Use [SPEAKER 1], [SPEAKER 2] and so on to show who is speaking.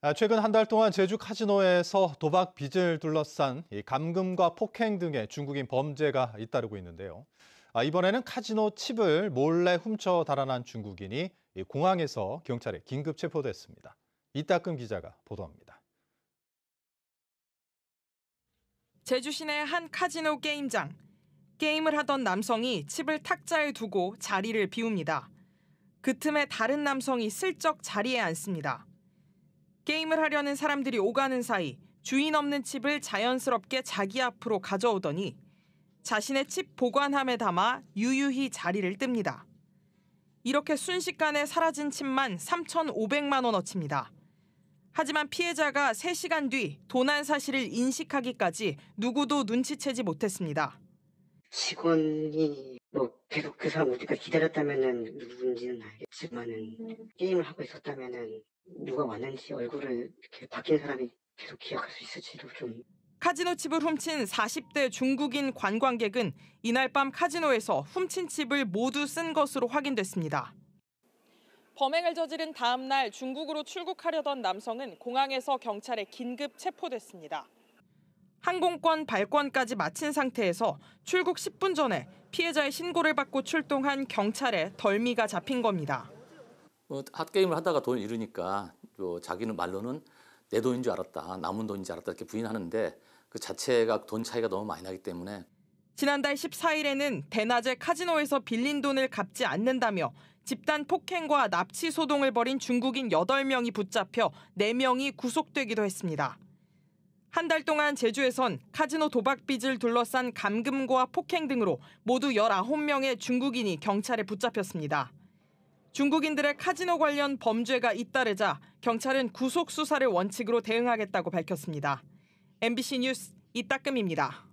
[SPEAKER 1] 아, 최근 한 달 동안 제주 카지노에서 도박 빚을 둘러싼 감금과 폭행 등의 중국인 범죄가 잇따르고 있는데요. 아, 이번에는 카지노 칩을 몰래 훔쳐 달아난 중국인이 공항에서 경찰에 긴급 체포됐습니다. 이따금 기자가 보도합니다.
[SPEAKER 2] 제주 시내 한 카지노 게임장. 게임을 하던 남성이 칩을 탁자에 두고 자리를 비웁니다. 그 틈에 다른 남성이 슬쩍 자리에 앉습니다. 게임을 하려는 사람들이 오가는 사이 주인 없는 칩을 자연스럽게 자기 앞으로 가져오더니 자신의 칩 보관함에 담아 유유히 자리를 뜹니다. 이렇게 순식간에 사라진 칩만 3,500만 원어치입니다. 하지만 피해자가 3시간 뒤 도난 사실을 인식하기까지 누구도 눈치채지 못했습니다.
[SPEAKER 1] 직원이 계속
[SPEAKER 2] 그 사람 오니까 기다렸다면은 누군지는 알겠지만은 게임을 하고 있었다면은 누가 왔는지 얼굴을 이렇게 바뀐 사람이 계속 기억할 수 있을지도 좀. 카지노 칩을 훔친 40대 중국인 관광객은 이날 밤 카지노에서 훔친 칩을 모두 쓴 것으로 확인됐습니다. 범행을 저지른 다음 날 중국으로 출국하려던 남성은 공항에서 경찰에 긴급 체포됐습니다. 항공권 발권까지 마친 상태에서 출국 10분 전에 피해자의 신고를 받고 출동한 경찰에 덜미가 잡힌 겁니다.
[SPEAKER 3] 뭐 핫게임을 하다가 돈 잃으니까 뭐 자기는 말로는 내 돈인 줄 알았다, 남은 돈인 줄 알았다 이렇게 부인하는데 그 자체가 돈 차이가 너무 많이 나기 때문에
[SPEAKER 2] 지난달 14일에는 대낮에 카지노에서 빌린 돈을 갚지 않는다며 집단 폭행과 납치 소동을 벌인 중국인 8명이 붙잡혀 4명이 구속되기도 했습니다. 한달 동안 제주에선 카지노 도박 빚을 둘러싼 감금과 폭행 등으로 모두 19명의 중국인이 경찰에 붙잡혔습니다. 중국인들의 카지노 관련 범죄가 잇따르자 경찰은 구속 수사를 원칙으로 대응하겠다고 밝혔습니다. MBC 뉴스 이따금입니다.